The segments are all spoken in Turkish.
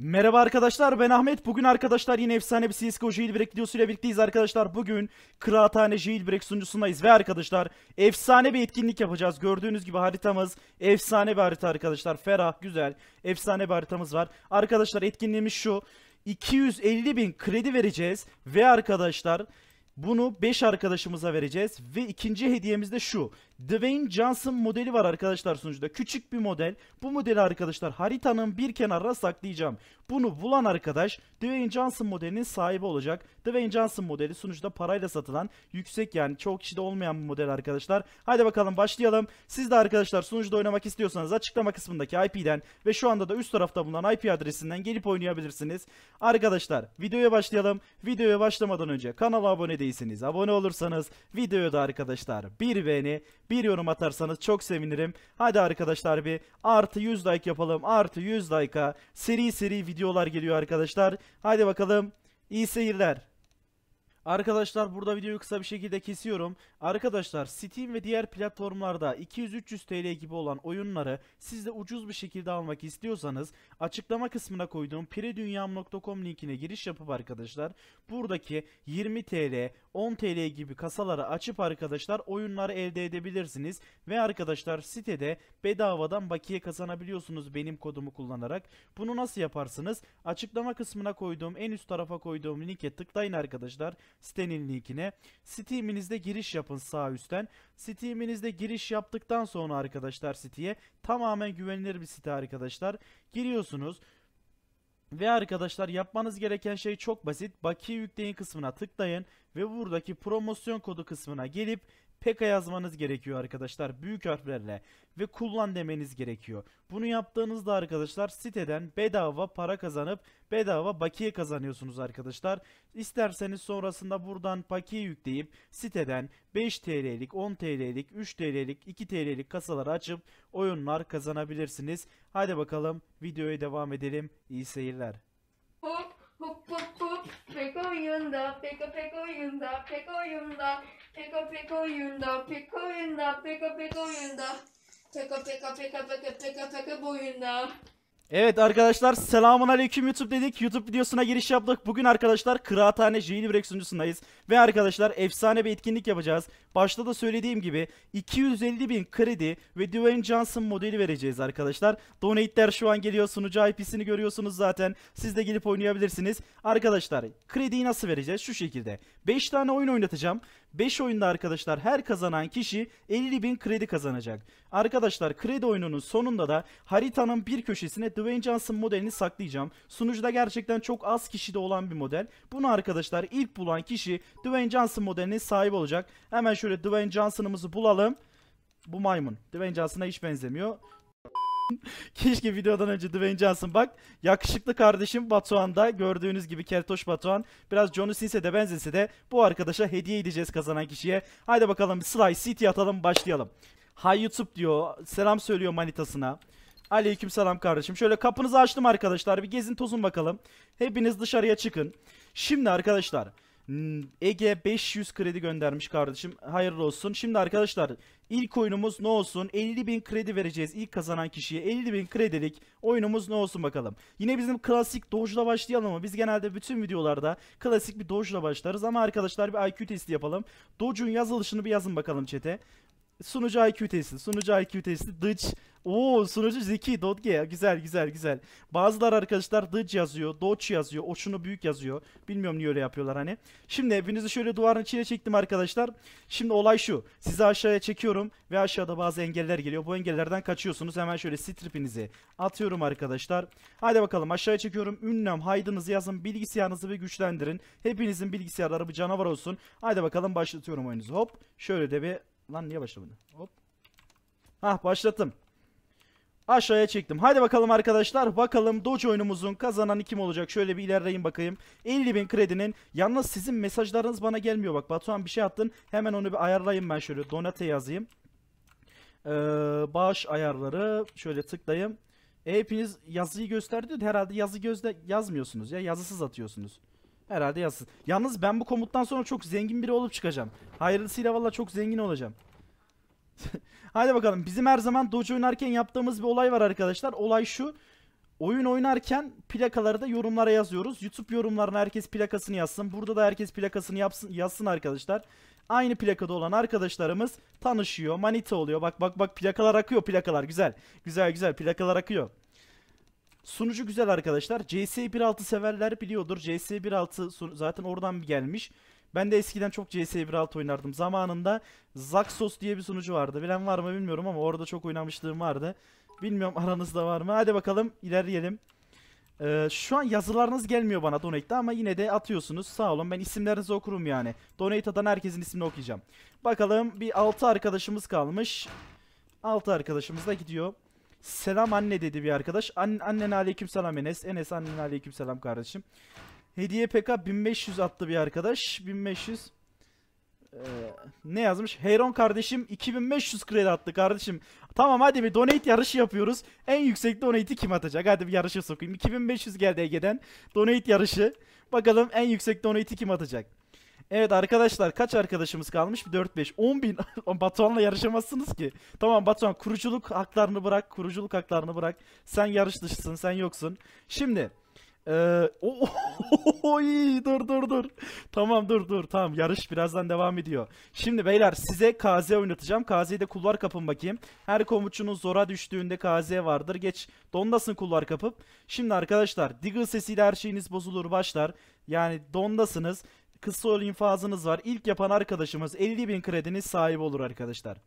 Merhaba arkadaşlar ben Ahmet. Bugün arkadaşlar yine efsane bir CSGO jailbreak videosuyla birlikteyiz arkadaşlar. Bugün Kıraathane jailbreak sunucusundayız ve arkadaşlar efsane bir etkinlik yapacağız. Gördüğünüz gibi haritamız efsane bir harita arkadaşlar. Ferah, güzel, efsane bir haritamız var. Arkadaşlar etkinliğimiz şu. 250 bin kredi vereceğiz ve arkadaşlar bunu 5 arkadaşımıza vereceğiz ve ikinci hediyemiz de şu. Dwayne Johnson modeli var arkadaşlar sunucuda. Küçük bir model. Bu modeli arkadaşlar haritanın bir kenarına saklayacağım. Bunu bulan arkadaş Dwayne Johnson modelinin sahibi olacak. Dwayne Johnson modeli sunucuda parayla satılan yüksek yani çoğu kişide olmayan bir model arkadaşlar. Hadi bakalım başlayalım. Siz de arkadaşlar sunucuda oynamak istiyorsanız açıklama kısmındaki IP'den ve şu anda da üst tarafta bulunan IP adresinden gelip oynayabilirsiniz. Arkadaşlar videoya başlayalım. Videoya başlamadan önce kanala abone değilseniz abone olursanız videoda arkadaşlar bir beğeni bir yorum atarsanız çok sevinirim. Hadi arkadaşlar bir artı 100 like yapalım. Artı 100 like'a seri seri videolar geliyor arkadaşlar. Hadi bakalım. İyi seyirler. Arkadaşlar burada videoyu kısa bir şekilde kesiyorum. Arkadaşlar Steam ve diğer platformlarda 200-300 TL gibi olan oyunları siz de ucuz bir şekilde almak istiyorsanız açıklama kısmına koyduğum piredunyam.com linkine giriş yapıp arkadaşlar buradaki 20 TL 10 TL gibi kasaları açıp arkadaşlar oyunları elde edebilirsiniz ve arkadaşlar sitede bedavadan bakiye kazanabiliyorsunuz benim kodumu kullanarak. Bunu nasıl yaparsınız? Açıklama kısmına koyduğum en üst tarafa koyduğum linke tıklayın arkadaşlar sitenin linkine. Steam'inizde giriş yapın sağ üstten. Steam'inizde giriş yaptıktan sonra arkadaşlar siteye tamamen güvenilir bir site arkadaşlar. Giriyorsunuz. Ve arkadaşlar yapmanız gereken şey çok basit. Baki yükleyin kısmına tıklayın ve buradaki promosyon kodu kısmına gelip PK yazmanız gerekiyor arkadaşlar büyük harflerle ve kullan demeniz gerekiyor. Bunu yaptığınızda arkadaşlar siteden bedava para kazanıp bedava bakiye kazanıyorsunuz arkadaşlar. İsterseniz sonrasında buradan bakiye yükleyip siteden 5 TL'lik, 10 TL'lik, 3 TL'lik, 2 TL'lik kasaları açıp oyunlar kazanabilirsiniz. Hadi bakalım videoya devam edelim. İyi seyirler. Hop hop hop. yunda, peko peko yunda, peko yunda, peko peko yunda, peko yunda, peko peko yunda, pick peko peko peko peko peko boyunda. Evet arkadaşlar selamun aleyküm YouTube dedik. YouTube videosuna giriş yaptık. Bugün arkadaşlar Kıraathane Jailbreak sunucusundayız. Ve arkadaşlar efsane bir etkinlik yapacağız. Başta da söylediğim gibi 250 bin kredi ve Dwayne Johnson modeli vereceğiz arkadaşlar. Donate'ler şu an geliyor. Sunucu IP'sini görüyorsunuz zaten. Siz de gelip oynayabilirsiniz. Arkadaşlar krediyi nasıl vereceğiz? Şu şekilde. 5 tane oyun oynatacağım. 5 oyunda arkadaşlar her kazanan kişi 50 bin kredi kazanacak. Arkadaşlar kredi oyununun sonunda da haritanın bir köşesine Dwayne Johnson modelini saklayacağım. Sunucuda gerçekten çok az kişide olan bir model. Bunu arkadaşlar ilk bulan kişi Dwayne Johnson modeline sahip olacak. Hemen şöyle Dwayne Johnson'ımızı bulalım. Bu maymun. Dwayne Johnson'a hiç benzemiyor. Keşke videodan önce Dwayne Johnson bak. Yakışıklı kardeşim Batuhan da gördüğünüz gibi Keltoş Batuhan. Biraz Johnny Sins'e de benzese de bu arkadaşa hediye edeceğiz kazanan kişiye. Haydi bakalım bir Slice City atalım başlayalım. Hi YouTube diyor. Selam söylüyor manitasına. Aleyküm selam kardeşim. Şöyle kapınızı açtım arkadaşlar. Bir gezin tozun bakalım. Hepiniz dışarıya çıkın. Şimdi arkadaşlar... Hmm, Ege 500 kredi göndermiş kardeşim. Hayırlı olsun. Şimdi arkadaşlar ilk oyunumuz ne olsun? 50 bin kredi vereceğiz ilk kazanan kişiye. 50 bin kredilik oyunumuz ne olsun bakalım. Yine bizim klasik dojla başlayalım ama biz genelde bütün videolarda klasik bir dojla başlarız. Ama arkadaşlar bir IQ testi yapalım. Dojun yazılışını bir yazın bakalım çete. Sunucu IQ testi, sunucu IQ testi, dıç. Oo sunucu zeki, dotge. Güzel, güzel, güzel. Bazılar arkadaşlar dıç yazıyor, doç yazıyor, o şunu büyük yazıyor. Bilmiyorum niye öyle yapıyorlar hani. Şimdi hepinizi şöyle duvarın içine çektim arkadaşlar. Şimdi olay şu. Sizi aşağıya çekiyorum ve aşağıda bazı engeller geliyor. Bu engellerden kaçıyorsunuz. Hemen şöyle stripinizi atıyorum arkadaşlar. Hadi bakalım aşağıya çekiyorum. Ünlem, haydınızı yazın, bilgisayarınızı bir güçlendirin. Hepinizin bilgisayarları bir canavar olsun. Hadi bakalım başlatıyorum oyununuzu. Hop. Şöyle de bir Lan niye başlamadı? Hop. Hah başlattım. Aşağıya çektim. Haydi bakalım arkadaşlar. Bakalım Doge oyunumuzun kazananı kim olacak? Şöyle bir ilerleyin bakayım. 50.000 kredinin. Yalnız sizin mesajlarınız bana gelmiyor. Bak Batuhan bir şey attın. Hemen onu bir ayarlayayım ben şöyle. Donate yazayım. Ee, bağış ayarları. Şöyle tıklayayım. E, hepiniz yazıyı gösterdi. Herhalde yazı gözde yazmıyorsunuz ya. Yazısız atıyorsunuz. Herhalde yazsın. Yalnız ben bu komuttan sonra çok zengin biri olup çıkacağım. Hayırlısıyla valla çok zengin olacağım. Hadi bakalım. Bizim her zaman dojo oynarken yaptığımız bir olay var arkadaşlar. Olay şu. Oyun oynarken plakaları da yorumlara yazıyoruz. YouTube yorumlarına herkes plakasını yazsın. Burada da herkes plakasını yapsın, yazsın arkadaşlar. Aynı plakada olan arkadaşlarımız tanışıyor. Manita oluyor. Bak bak bak plakalar akıyor plakalar. Güzel. Güzel güzel plakalar akıyor. Sunucu güzel arkadaşlar. CS 1.6 severler biliyordur. CS 1.6 zaten oradan bir gelmiş. Ben de eskiden çok CS 1.6 oynardım. Zamanında Zaxos diye bir sunucu vardı. Bilen var mı bilmiyorum ama orada çok oynamışlığım vardı. Bilmiyorum aranızda var mı? Hadi bakalım ilerleyelim. Ee, şu an yazılarınız gelmiyor bana donate'de ama yine de atıyorsunuz. Sağ olun ben isimlerinizi okurum yani. Donate herkesin ismini okuyacağım. Bakalım bir 6 arkadaşımız kalmış. 6 arkadaşımız da gidiyor. Selam anne dedi bir arkadaş. An annen aleyküm selam Enes. Enes annen aleyküm selam kardeşim. Hediye PK 1500 attı bir arkadaş. 1500 ee, ne yazmış? Heyron kardeşim 2500 kredi attı kardeşim. Tamam hadi bir donate yarışı yapıyoruz. En yüksek donate'i kim atacak? Hadi bir yarışa sokayım. 2500 geldi Ege'den. Donate yarışı. Bakalım en yüksek donate'i kim atacak? Evet arkadaşlar kaç arkadaşımız kalmış? 4-5. 10 bin. Batuhan'la yarışamazsınız ki. Tamam Batuhan kuruculuk haklarını bırak. Kuruculuk haklarını bırak. Sen yarış dışısın. Sen yoksun. Şimdi. Ee, oh, oh, dur dur dur. Tamam dur dur tamam yarış birazdan devam ediyor. Şimdi beyler size KZ oynatacağım. KZ'yi de kulvar kapın bakayım. Her komutçunun zora düştüğünde KZ vardır. Geç dondasın kulvar kapıp. Şimdi arkadaşlar diggle sesiyle her şeyiniz bozulur başlar. Yani dondasınız kısa yol fazınız var. İlk yapan arkadaşımız 50 bin kredinin sahibi olur arkadaşlar.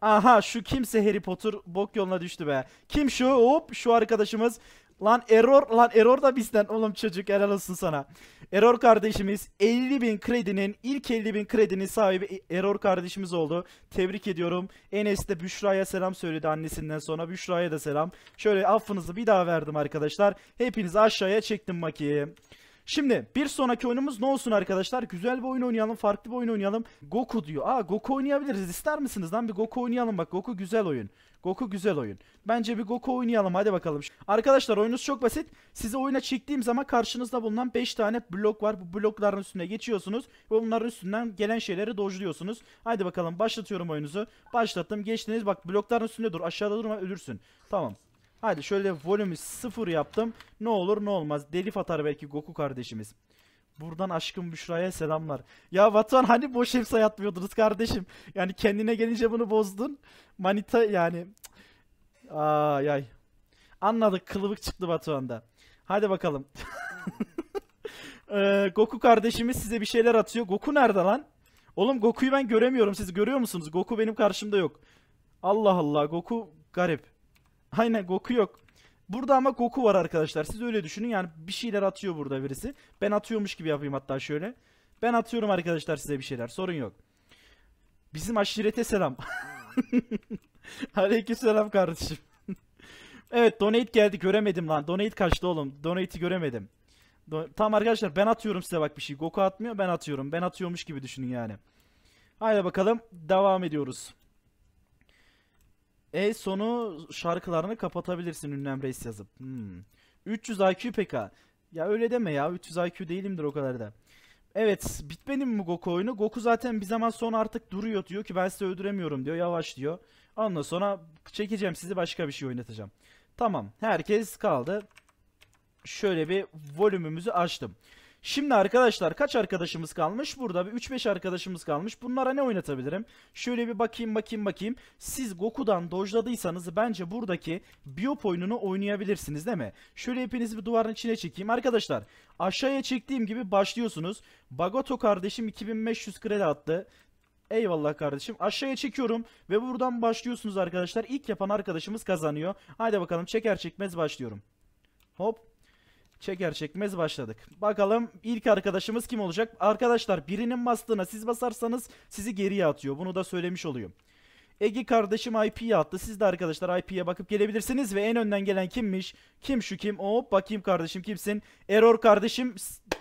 Aha şu kimse Harry Potter bok yoluna düştü be. Kim şu? Hop şu arkadaşımız. Lan error lan error da bizden oğlum çocuk helal olsun sana. Error kardeşimiz 50 bin kredinin ilk 50 bin kredinin sahibi e, Error kardeşimiz oldu. Tebrik ediyorum. Enes de Büşra'ya selam söyledi annesinden sonra. Büşra'ya da selam. Şöyle affınızı bir daha verdim arkadaşlar. Hepinizi aşağıya çektim bakayım. Şimdi bir sonraki oyunumuz ne olsun arkadaşlar? Güzel bir oyun oynayalım, farklı bir oyun oynayalım. Goku diyor. Aa Goku oynayabiliriz. İster misiniz lan bir Goku oynayalım bak. Goku güzel oyun. Goku güzel oyun. Bence bir Goku oynayalım hadi bakalım. Arkadaşlar oyunuz çok basit. Size oyuna çektiğim zaman karşınızda bulunan 5 tane blok var. Bu blokların üstüne geçiyorsunuz ve bunların üstünden gelen şeyleri dojluyorsunuz. Hadi bakalım başlatıyorum oyunuzu. Başlattım. Geçtiniz bak blokların üstünde dur. Aşağıda durma ölürsün. Tamam. Hadi şöyle volümü sıfır yaptım. Ne olur ne olmaz. Delif atar belki Goku kardeşimiz. Buradan aşkım Büşra'ya selamlar. Ya Batuhan hani boş hepsi yatmıyordunuz kardeşim. Yani kendine gelince bunu bozdun. Manita yani. Ay ay. Anladık kılıbık çıktı Batuhan'da. Hadi bakalım. ee, Goku kardeşimiz size bir şeyler atıyor. Goku nerede lan? Oğlum Goku'yu ben göremiyorum. Siz görüyor musunuz? Goku benim karşımda yok. Allah Allah Goku garip. Aynen Goku yok. Burada ama Goku var arkadaşlar. Siz öyle düşünün yani bir şeyler atıyor burada birisi. Ben atıyormuş gibi yapayım hatta şöyle. Ben atıyorum arkadaşlar size bir şeyler. Sorun yok. Bizim aşirete selam. Aleyküm selam kardeşim. evet donate geldi göremedim lan. Donate kaçtı oğlum. Donate'i göremedim. Do tamam arkadaşlar ben atıyorum size bak bir şey. Goku atmıyor ben atıyorum. Ben atıyormuş gibi düşünün yani. Haydi bakalım devam ediyoruz. E sonu şarkılarını kapatabilirsin ünlem reis yazıp. Hmm. 300 IQ PK. Ya öyle deme ya 300 IQ değilimdir o kadar da. Evet bitmedi mi Goku oyunu? Goku zaten bir zaman sonra artık duruyor diyor ki ben sizi öldüremiyorum diyor yavaş diyor. Ondan sonra çekeceğim sizi başka bir şey oynatacağım. Tamam herkes kaldı. Şöyle bir volümümüzü açtım. Şimdi arkadaşlar kaç arkadaşımız kalmış? Burada bir 3-5 arkadaşımız kalmış. Bunlara ne oynatabilirim? Şöyle bir bakayım bakayım bakayım. Siz Goku'dan dojladıysanız bence buradaki biyop oyununu oynayabilirsiniz değil mi? Şöyle hepinizi bir duvarın içine çekeyim. Arkadaşlar aşağıya çektiğim gibi başlıyorsunuz. Bagoto kardeşim 2500 kredi attı. Eyvallah kardeşim. Aşağıya çekiyorum ve buradan başlıyorsunuz arkadaşlar. İlk yapan arkadaşımız kazanıyor. Haydi bakalım çeker çekmez başlıyorum. Hop. Çeker çekmez başladık. Bakalım ilk arkadaşımız kim olacak? Arkadaşlar birinin bastığına siz basarsanız sizi geriye atıyor. Bunu da söylemiş oluyor. Ege kardeşim IP'ye attı. Siz de arkadaşlar IP'ye bakıp gelebilirsiniz. Ve en önden gelen kimmiş? Kim şu kim? Hop bakayım kardeşim kimsin? Error kardeşim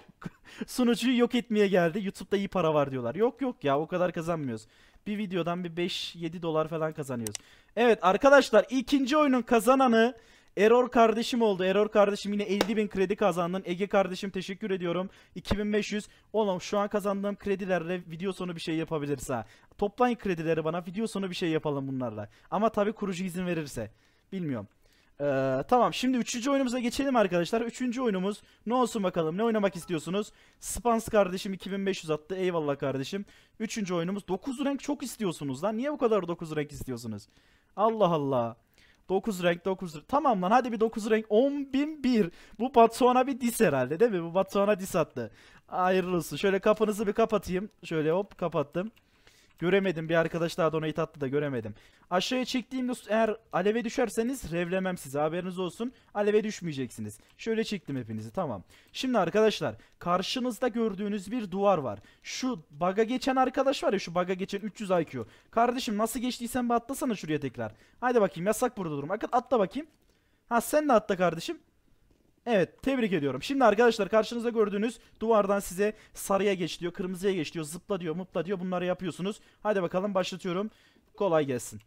sunucuyu yok etmeye geldi. Youtube'da iyi para var diyorlar. Yok yok ya o kadar kazanmıyoruz. Bir videodan bir 5-7 dolar falan kazanıyoruz. Evet arkadaşlar ikinci oyunun kazananı Error kardeşim oldu. Error kardeşim yine 50 bin kredi kazandın. Ege kardeşim teşekkür ediyorum. 2500. Oğlum şu an kazandığım kredilerle video sonu bir şey yapabiliriz ha. Toplayın kredileri bana. Video sonu bir şey yapalım bunlarla. Ama tabi kurucu izin verirse. Bilmiyorum. Ee, tamam şimdi üçüncü oyunumuza geçelim arkadaşlar. Üçüncü oyunumuz ne olsun bakalım ne oynamak istiyorsunuz? Spans kardeşim 2500 attı eyvallah kardeşim. Üçüncü oyunumuz 9 renk çok istiyorsunuz lan. Niye bu kadar 9 renk istiyorsunuz? Allah Allah. 9 renk 9 renk. Tamam lan hadi bir 9 renk 10.001. Bu Batuhan'a bir dis herhalde değil mi? Bu Batuhan'a dis attı. Hayırlı Şöyle kapınızı bir kapatayım. Şöyle hop kapattım. Göremedim bir arkadaş daha donate attı da göremedim. Aşağıya çektiğimde eğer aleve düşerseniz revlemem size haberiniz olsun. Aleve düşmeyeceksiniz. Şöyle çektim hepinizi tamam. Şimdi arkadaşlar karşınızda gördüğünüz bir duvar var. Şu baga geçen arkadaş var ya şu baga geçen 300 IQ. Kardeşim nasıl geçtiysen bir atlasana şuraya tekrar. Haydi bakayım yasak burada durum. durmak. Atla bakayım. Ha sen de atla kardeşim. Evet tebrik ediyorum. Şimdi arkadaşlar karşınızda gördüğünüz duvardan size sarıya geç diyor, kırmızıya geç diyor, zıpla diyor, mutla diyor. Bunları yapıyorsunuz. Hadi bakalım başlatıyorum. Kolay gelsin.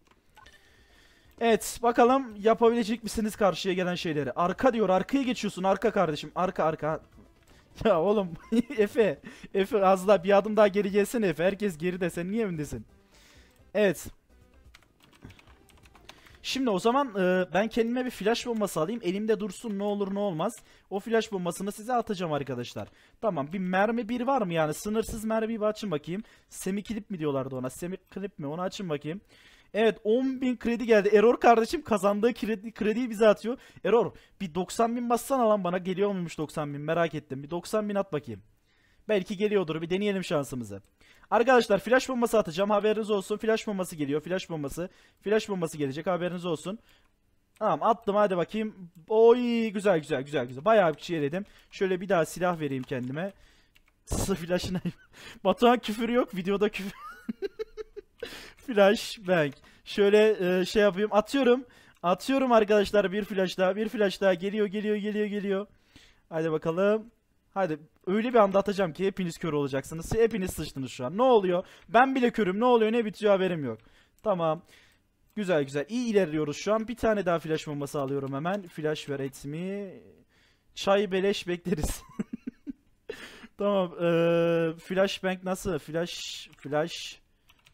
Evet bakalım yapabilecek misiniz karşıya gelen şeyleri. Arka diyor arkaya geçiyorsun arka kardeşim arka arka. Ya oğlum Efe Efe az daha bir adım daha geri gelsene Efe herkes geride sen niye öndesin? Evet. Şimdi o zaman e, ben kendime bir flash bombası alayım. Elimde dursun ne olur ne olmaz. O flash bombasını size atacağım arkadaşlar. Tamam bir mermi bir var mı yani? Sınırsız mermi bir açın bakayım. Semiklip mi diyorlardı ona? Semiklip mi? Onu açın bakayım. Evet 10.000 kredi geldi. Error kardeşim kazandığı kredi, krediyi bize atıyor. Error bir 90.000 bassana alan bana. Geliyor muymuş 90.000 merak ettim. Bir 90.000 at bakayım. Belki geliyordur bir deneyelim şansımızı. Arkadaşlar flash bombası atacağım. Haberiniz olsun. Flash bombası geliyor. Flash bombası. Flash bombası gelecek. Haberiniz olsun. Tamam attım hadi bakayım. Oy güzel güzel güzel güzel. Bayağı bir şey yedim. Şöyle bir daha silah vereyim kendime. Flash'ına. Batuhan küfür yok. Videoda küfür. flash bank. Şöyle e, şey yapayım. Atıyorum. Atıyorum arkadaşlar bir flash daha. Bir flash daha. Geliyor geliyor geliyor geliyor. Hadi bakalım. Hadi öyle bir anda atacağım ki hepiniz kör olacaksınız. Hepiniz sıçtınız şu an. Ne oluyor? Ben bile körüm. Ne oluyor? Ne bitiyor haberim yok. Tamam. Güzel güzel. İyi ilerliyoruz şu an. Bir tane daha flash bombası alıyorum hemen. Flash ver etimi. Çay beleş bekleriz. tamam. Ee, flash bank nasıl? Flash flash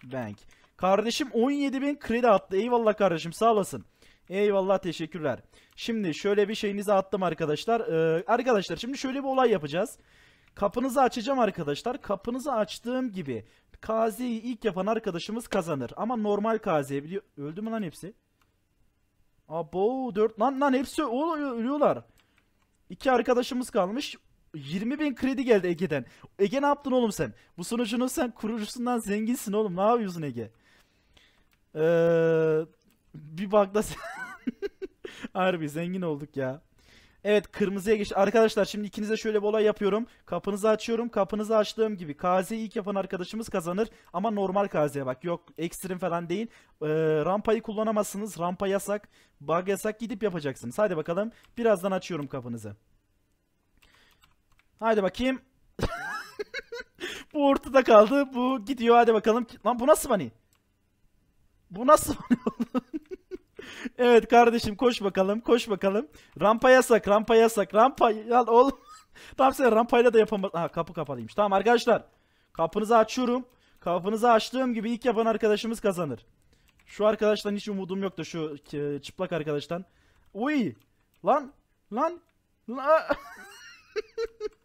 bank. Kardeşim 17.000 kredi attı. Eyvallah kardeşim sağ olasın. Eyvallah teşekkürler. Şimdi şöyle bir şeyinizi attım arkadaşlar. Ee, arkadaşlar şimdi şöyle bir olay yapacağız. Kapınızı açacağım arkadaşlar. Kapınızı açtığım gibi kaziyi ilk yapan arkadaşımız kazanır. Ama normal kaziye biliyor. Öldü mü lan hepsi? Abo 4 lan lan hepsi oluyor, ölüyorlar. İki arkadaşımız kalmış. 20 bin kredi geldi Ege'den. Ege ne yaptın oğlum sen? Bu sonucunu sen kurucusundan zenginsin oğlum. Ne yapıyorsun Ege? Ee, bir bak da sen... Harbi zengin olduk ya. Evet kırmızıya geç. Arkadaşlar şimdi ikinize şöyle bir olay yapıyorum. Kapınızı açıyorum. Kapınızı açtığım gibi kaziyi ilk yapan arkadaşımız kazanır. Ama normal kaziye bak. Yok ekstrem falan değil. Ee, rampayı kullanamazsınız. Rampa yasak. Bug yasak. Gidip yapacaksınız. Hadi bakalım. Birazdan açıyorum kapınızı. Hadi bakayım. bu ortada kaldı. Bu gidiyor. Hadi bakalım. Lan bu nasıl bani? Bu nasıl bani oldu? Evet kardeşim koş bakalım koş bakalım. Rampa yasak rampa yasak rampa al oğlum. tamam sen rampayla da yapamaz. Ha kapı kapalıymış. Tamam arkadaşlar. Kapınızı açıyorum. Kapınızı açtığım gibi ilk yapan arkadaşımız kazanır. Şu arkadaştan hiç umudum yok da şu e, çıplak arkadaştan. Uy! Lan! Lan! Lan!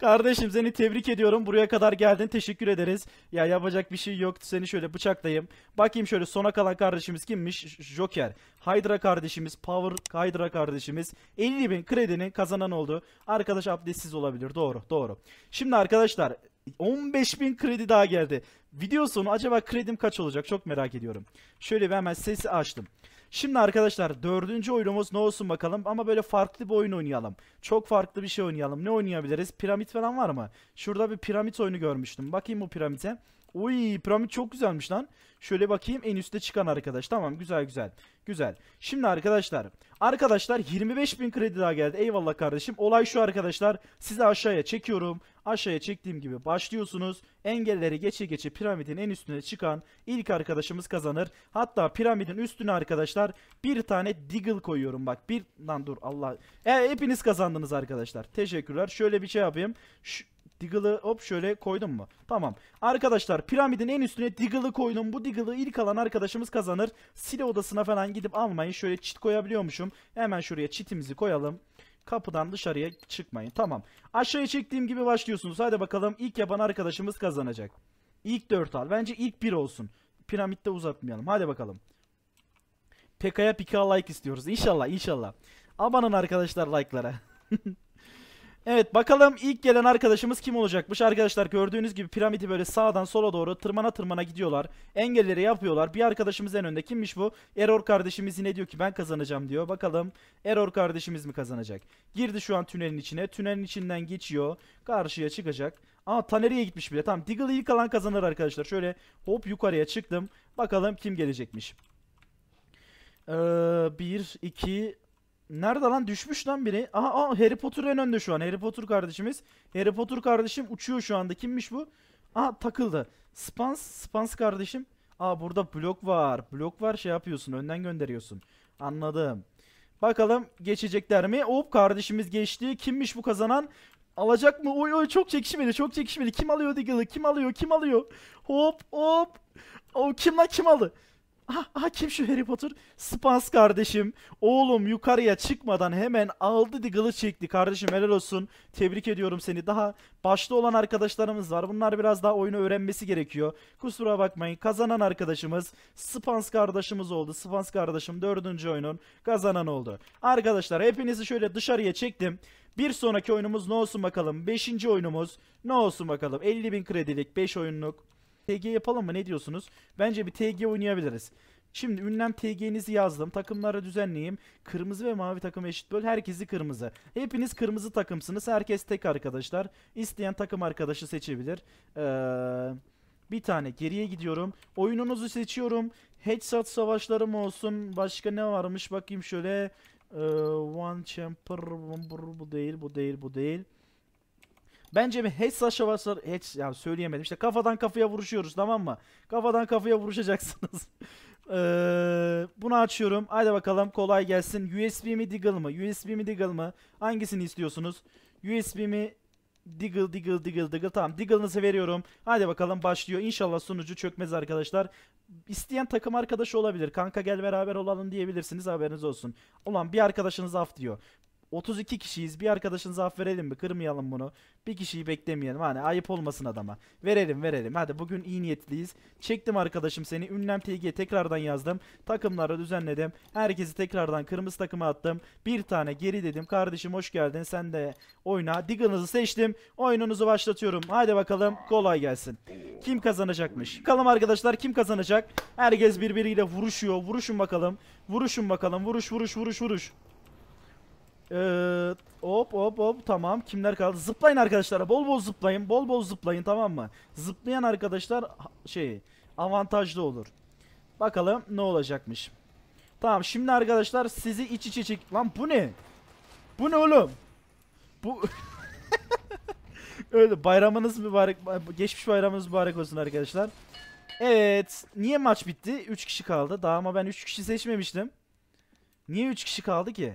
Kardeşim seni tebrik ediyorum. Buraya kadar geldin. Teşekkür ederiz. Ya yapacak bir şey yok. Seni şöyle bıçaklayayım. Bakayım şöyle sona kalan kardeşimiz kimmiş? Joker. Hydra kardeşimiz. Power Hydra kardeşimiz. 50 bin kredinin kazanan oldu. Arkadaş abdestsiz olabilir. Doğru. Doğru. Şimdi arkadaşlar 15 bin kredi daha geldi. Video sonu acaba kredim kaç olacak? Çok merak ediyorum. Şöyle bir hemen sesi açtım. Şimdi arkadaşlar dördüncü oyunumuz ne olsun bakalım ama böyle farklı bir oyun oynayalım. Çok farklı bir şey oynayalım. Ne oynayabiliriz? Piramit falan var mı? Şurada bir piramit oyunu görmüştüm. Bakayım bu piramite. Uy piramit çok güzelmiş lan. Şöyle bakayım en üstte çıkan arkadaş. Tamam güzel güzel. Güzel. Şimdi arkadaşlar. Arkadaşlar 25.000 kredi daha geldi. Eyvallah kardeşim. Olay şu arkadaşlar. Sizi aşağıya çekiyorum. Aşağıya çektiğim gibi başlıyorsunuz. Engelleri geçe geçe piramidin en üstüne çıkan ilk arkadaşımız kazanır. Hatta piramidin üstüne arkadaşlar bir tane diggle koyuyorum bak. Bir lan dur Allah. E, hepiniz kazandınız arkadaşlar. Teşekkürler. Şöyle bir şey yapayım. Şu, Diggle'ı hop şöyle koydum mu? Tamam. Arkadaşlar piramidin en üstüne Diggle'ı koydum. Bu Diggle'ı ilk alan arkadaşımız kazanır. Sile odasına falan gidip almayın. Şöyle çit koyabiliyormuşum. Hemen şuraya çitimizi koyalım. Kapıdan dışarıya çıkmayın. Tamam. Aşağıya çektiğim gibi başlıyorsunuz. Hadi bakalım ilk yapan arkadaşımız kazanacak. İlk 4 al. Bence ilk 1 olsun. Piramitte uzatmayalım. Hadi bakalım. Pekaya PK like istiyoruz. İnşallah inşallah. Abanın arkadaşlar like'lara. Evet bakalım ilk gelen arkadaşımız kim olacakmış? Arkadaşlar gördüğünüz gibi piramidi böyle sağdan sola doğru tırmana tırmana gidiyorlar. Engelleri yapıyorlar. Bir arkadaşımız en önde. Kimmiş bu? Error kardeşimiz yine diyor ki ben kazanacağım diyor. Bakalım Error kardeşimiz mi kazanacak? Girdi şu an tünelin içine. Tünelin içinden geçiyor. Karşıya çıkacak. Aa Taneri'ye gitmiş bile. Tamam Diggle ilk alan kazanır arkadaşlar. Şöyle hop yukarıya çıktım. Bakalım kim gelecekmiş. Ee, 1, 2, Nerede lan? Düşmüş lan biri. Aha, aha Harry Potter en önde şu an. Harry Potter kardeşimiz. Harry Potter kardeşim uçuyor şu anda. Kimmiş bu? Aha takıldı. Spans, Spans kardeşim. Aa burada blok var. Blok var şey yapıyorsun. Önden gönderiyorsun. Anladım. Bakalım geçecekler mi? Hop kardeşimiz geçti. Kimmiş bu kazanan? Alacak mı? Oy oy çok çekişmeli. Çok çekişmeli. Kim alıyor Diggle'ı? Kim alıyor? Kim alıyor? Hop hop. O kim lan kim aldı? Aha, aha kim şu Harry Potter? Spans kardeşim. Oğlum yukarıya çıkmadan hemen aldı diggle'ı çekti. Kardeşim helal olsun. Tebrik ediyorum seni. Daha başta olan arkadaşlarımız var. Bunlar biraz daha oyunu öğrenmesi gerekiyor. Kusura bakmayın. Kazanan arkadaşımız Spans kardeşimiz oldu. Spans kardeşim dördüncü oyunun kazanan oldu. Arkadaşlar hepinizi şöyle dışarıya çektim. Bir sonraki oyunumuz ne olsun bakalım. Beşinci oyunumuz ne olsun bakalım. 50.000 kredilik 5 oyunluk. TG yapalım mı? Ne diyorsunuz? Bence bir TG oynayabiliriz. Şimdi ünlem TG'nizi yazdım. takımları düzenleyeyim. Kırmızı ve mavi takım eşit böl. Herkesi kırmızı. Hepiniz kırmızı takımsınız. Herkes tek arkadaşlar. İsteyen takım arkadaşı seçebilir. Ee, bir tane geriye gidiyorum. Oyununuzu seçiyorum. Headshot savaşları mı olsun? Başka ne varmış? Bakayım şöyle. Ee, one chamber. Bu değil, bu değil, bu değil. Bence bir hiç Sasha Basar hiç ya söyleyemedim. İşte kafadan kafaya vuruşuyoruz tamam mı? Kafadan kafaya vuruşacaksınız. ee, bunu açıyorum. Haydi bakalım kolay gelsin. USB mi Diggle mı? USB mi Diggle mı? Hangisini istiyorsunuz? USB mi Diggle diggle diggle diggle tamam diggle'ınızı veriyorum. Haydi bakalım başlıyor. İnşallah sunucu çökmez arkadaşlar. İsteyen takım arkadaşı olabilir. Kanka gel beraber olalım diyebilirsiniz haberiniz olsun. Ulan bir arkadaşınız af diyor. 32 kişiyiz. Bir arkadaşın af verelim mi? Kırmayalım bunu. Bir kişiyi beklemeyelim. Hani ayıp olmasın adama. Verelim verelim. Hadi bugün iyi niyetliyiz. Çektim arkadaşım seni. Ünlem TG tekrardan yazdım. Takımları düzenledim. Herkesi tekrardan kırmızı takıma attım. Bir tane geri dedim. Kardeşim hoş geldin. Sen de oyna. Diggle'ınızı seçtim. Oyununuzu başlatıyorum. Hadi bakalım. Kolay gelsin. Kim kazanacakmış? Bakalım arkadaşlar kim kazanacak? Herkes birbiriyle vuruşuyor. Vuruşun bakalım. Vuruşun bakalım. Vuruş vuruş vuruş vuruş. Ee, hop hop hop tamam kimler kaldı? Zıplayın arkadaşlar bol bol zıplayın bol bol zıplayın tamam mı? Zıplayan arkadaşlar şey avantajlı olur. Bakalım ne olacakmış. Tamam şimdi arkadaşlar sizi iç içe çek... Lan bu ne? Bu ne oğlum? Bu... Öyle bayramınız mübarek... Geçmiş bayramınız mübarek olsun arkadaşlar. Evet. Niye maç bitti? 3 kişi kaldı. Daha ama ben 3 kişi seçmemiştim. Niye 3 kişi kaldı ki?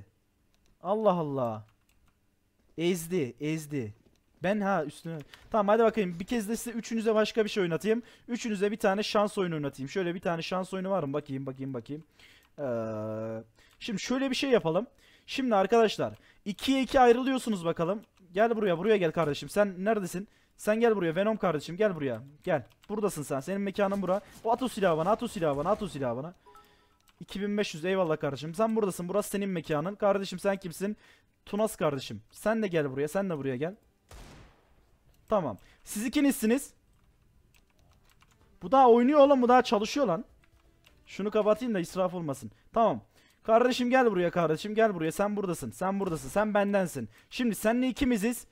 Allah Allah. Ezdi, ezdi. Ben ha üstüne... Tamam hadi bakayım. Bir kez de size üçünüze başka bir şey oynatayım. Üçünüze bir tane şans oyunu oynatayım. Şöyle bir tane şans oyunu var mı? Bakayım, bakayım, bakayım. Ee, şimdi şöyle bir şey yapalım. Şimdi arkadaşlar ikiye 2 ayrılıyorsunuz bakalım. Gel buraya, buraya gel kardeşim. Sen neredesin? Sen gel buraya Venom kardeşim gel buraya. Gel. Buradasın sen. Senin mekanın bura. O at o silahı bana, at o silahı bana, at o silahı bana. 2500 eyvallah kardeşim. Sen buradasın. Burası senin mekanın. Kardeşim sen kimsin? Tunas kardeşim. Sen de gel buraya. Sen de buraya gel. Tamam. Siz ikinizsiniz. Bu daha oynuyor oğlum. Bu daha çalışıyor lan. Şunu kapatayım da israf olmasın. Tamam. Kardeşim gel buraya kardeşim gel buraya. Sen buradasın. Sen buradasın. Sen bendensin. Şimdi senle ikimiziz.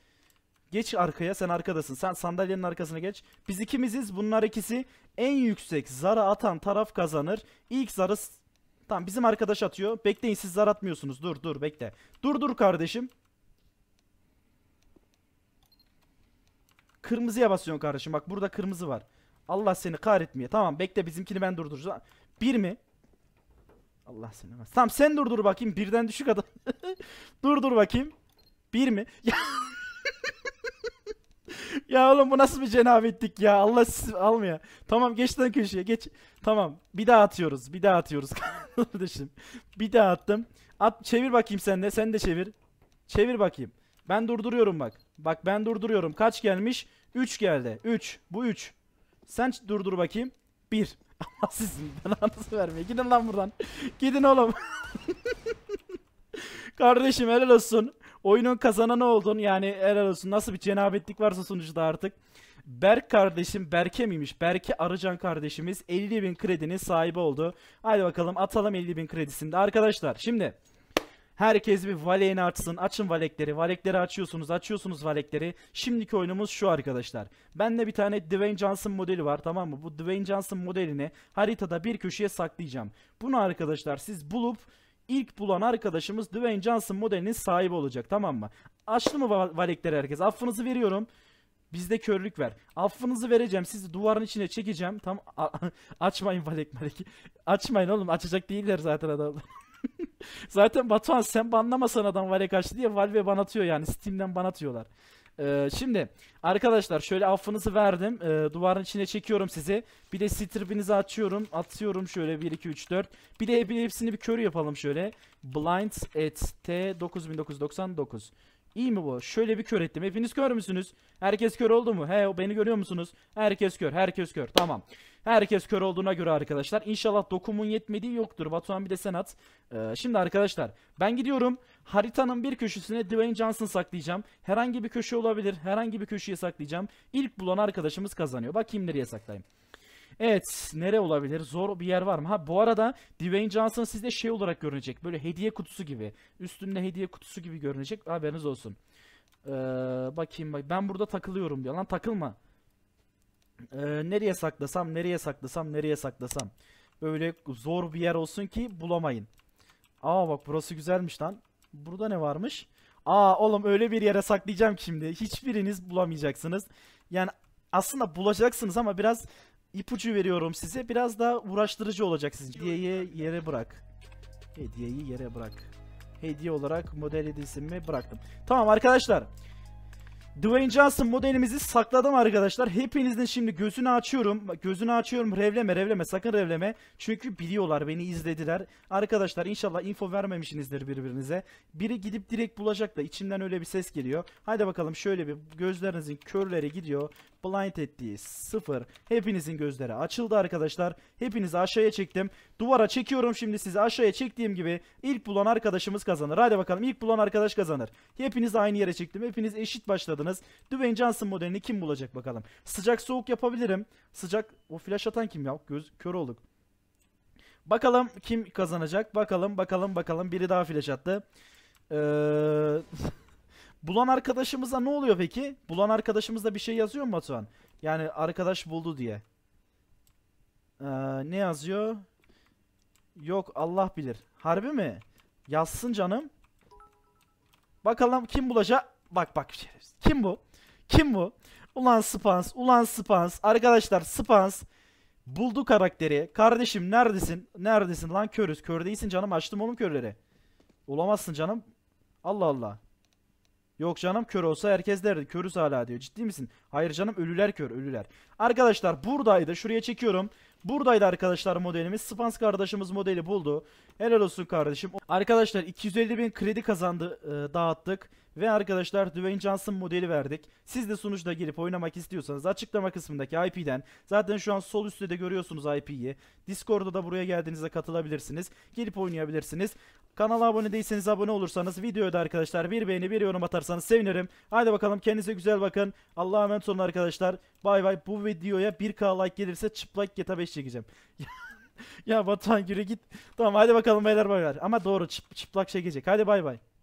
Geç arkaya sen arkadasın. Sen sandalyenin arkasına geç. Biz ikimiziz. Bunlar ikisi en yüksek zarı atan taraf kazanır. İlk zarı Tamam bizim arkadaş atıyor. Bekleyin siz zar atmıyorsunuz. Dur dur bekle. Dur dur kardeşim. Kırmızıya basıyorsun kardeşim. Bak burada kırmızı var. Allah seni kahretmeye. Tamam bekle bizimkini ben durduracağım. Bir mi? Allah seni. Tamam sen durdur bakayım. Birden düşük adam. durdur bakayım. Bir mi? Ya ya oğlum bu nasıl bir cenabetlik ya? Allah siz almıyor. Tamam geç lan köşeye geç. Tamam bir daha atıyoruz. Bir daha atıyoruz kardeşim. bir daha attım. At çevir bakayım sen de. Sen de çevir. Çevir bakayım. Ben durduruyorum bak. Bak ben durduruyorum. Kaç gelmiş? 3 geldi. 3. Bu 3. Sen durdur bakayım. 1. Allah sizin belanızı vermeye. Gidin lan buradan. Gidin oğlum. Kardeşim helal olsun. Oyunun kazananı oldun yani helal olsun. Nasıl bir cenabetlik varsa sonuçta artık. Berk kardeşim, Berke miymiş? Berke Arıcan kardeşimiz 50 bin kredinin sahibi oldu. Haydi bakalım atalım 50 bin kredisini de. Arkadaşlar şimdi herkes bir valeğini açsın. Açın valekleri. Valekleri açıyorsunuz, açıyorsunuz valekleri. Şimdiki oyunumuz şu arkadaşlar. Bende bir tane Dwayne Johnson modeli var tamam mı? Bu Dwayne Johnson modelini haritada bir köşeye saklayacağım. Bunu arkadaşlar siz bulup ilk bulan arkadaşımız Dwayne Johnson modelinin sahibi olacak tamam mı? Açtı mı valekleri herkes? Affınızı veriyorum. Bizde körlük ver. Affınızı vereceğim. Sizi duvarın içine çekeceğim. Tam açmayın valik melek. Açmayın oğlum. Açacak değiller zaten adam. zaten Batuhan sen banlamasan adam valik açtı diye Valve ban atıyor yani. Steam'den ban atıyorlar. Ee, şimdi arkadaşlar şöyle affınızı verdim. Ee, duvarın içine çekiyorum sizi. Bir de stripinizi açıyorum. Atıyorum şöyle 1, 2, 3, 4. Bir de hepsini bir körü yapalım şöyle. Blind at T 9999. İyi mi bu? Şöyle bir kör ettim. Hepiniz kör müsünüz? Herkes kör oldu mu? He beni görüyor musunuz? Herkes kör. Herkes kör. Tamam. Herkes kör olduğuna göre arkadaşlar. İnşallah dokumun yetmediği yoktur. Batuhan bir de sen at. Ee, şimdi arkadaşlar ben gidiyorum. Haritanın bir köşesine Dwayne Johnson saklayacağım. Herhangi bir köşe olabilir. Herhangi bir köşeye saklayacağım. İlk bulan arkadaşımız kazanıyor. Bak kimleri yasaklayayım. Evet nere olabilir? Zor bir yer var mı? Ha bu arada Dwayne Johnson sizde şey olarak görünecek. Böyle hediye kutusu gibi. Üstünde hediye kutusu gibi görünecek. Haberiniz olsun. Ee, bakayım bak. Ben burada takılıyorum diyor. Lan takılma. Ee, nereye saklasam, nereye saklasam, nereye saklasam. Böyle zor bir yer olsun ki bulamayın. Aa bak burası güzelmiş lan. Burada ne varmış? Aa oğlum öyle bir yere saklayacağım şimdi. Hiçbiriniz bulamayacaksınız. Yani aslında bulacaksınız ama biraz ipucu veriyorum size. Biraz daha uğraştırıcı olacak sizin. Hediyeyi yere bırak. Hediyeyi yere bırak. Hediye olarak model edilsin mi bıraktım. Tamam arkadaşlar. Dwayne Johnson modelimizi sakladım arkadaşlar. Hepinizin şimdi gözünü açıyorum. Gözünü açıyorum. Revleme revleme sakın revleme. Çünkü biliyorlar beni izlediler. Arkadaşlar inşallah info vermemişsinizdir birbirinize. Biri gidip direkt bulacak da içimden öyle bir ses geliyor. Haydi bakalım şöyle bir gözlerinizin körleri gidiyor blind ettiği 0. Hepinizin gözleri açıldı arkadaşlar. Hepinizi aşağıya çektim. Duvara çekiyorum şimdi sizi aşağıya çektiğim gibi ilk bulan arkadaşımız kazanır. Hadi bakalım ilk bulan arkadaş kazanır. Hepiniz aynı yere çektim. Hepiniz eşit başladınız. Dwayne Johnson modelini kim bulacak bakalım. Sıcak soğuk yapabilirim. Sıcak o flash atan kim ya? Göz kör olduk. Bakalım kim kazanacak? Bakalım bakalım bakalım. Biri daha flash attı. Eee... Bulan arkadaşımıza ne oluyor peki? Bulan arkadaşımızda bir şey yazıyor mu Batuhan? Yani arkadaş buldu diye. Ee, ne yazıyor? Yok Allah bilir. Harbi mi? Yazsın canım. Bakalım kim bulacak? Bak bak. Kim bu? Kim bu? Ulan Spans. Ulan Spans. Arkadaşlar Spans. Buldu karakteri. Kardeşim neredesin? Neredesin lan körüz. Kör değilsin canım. Açtım oğlum körleri. Olamazsın canım. Allah Allah. Yok canım kör olsa herkes derdi. Körüz hala diyor. Ciddi misin? Hayır canım ölüler kör ölüler. Arkadaşlar buradaydı. Şuraya çekiyorum. Buradaydı arkadaşlar modelimiz. Spans kardeşimiz modeli buldu. Helal olsun kardeşim. Arkadaşlar 250 bin kredi kazandı e, dağıttık. Ve arkadaşlar Dwayne Johnson modeli verdik. Siz de sonuçta girip oynamak istiyorsanız açıklama kısmındaki IP'den zaten şu an sol üstte de görüyorsunuz IP'yi. Discord'da da buraya geldiğinizde katılabilirsiniz. Gelip oynayabilirsiniz. Kanala abone değilseniz abone olursanız videoya arkadaşlar bir beğeni bir yorum atarsanız sevinirim. Haydi bakalım kendinize güzel bakın. Allah'a emanet olun arkadaşlar. Bay bay bu videoya 1k like gelirse çıplak GTA 5 çekeceğim. ya vatan yürü git. Tamam hadi bakalım beyler baylar. Ama doğru çıp, çıplak çekecek. Şey hadi bay bay.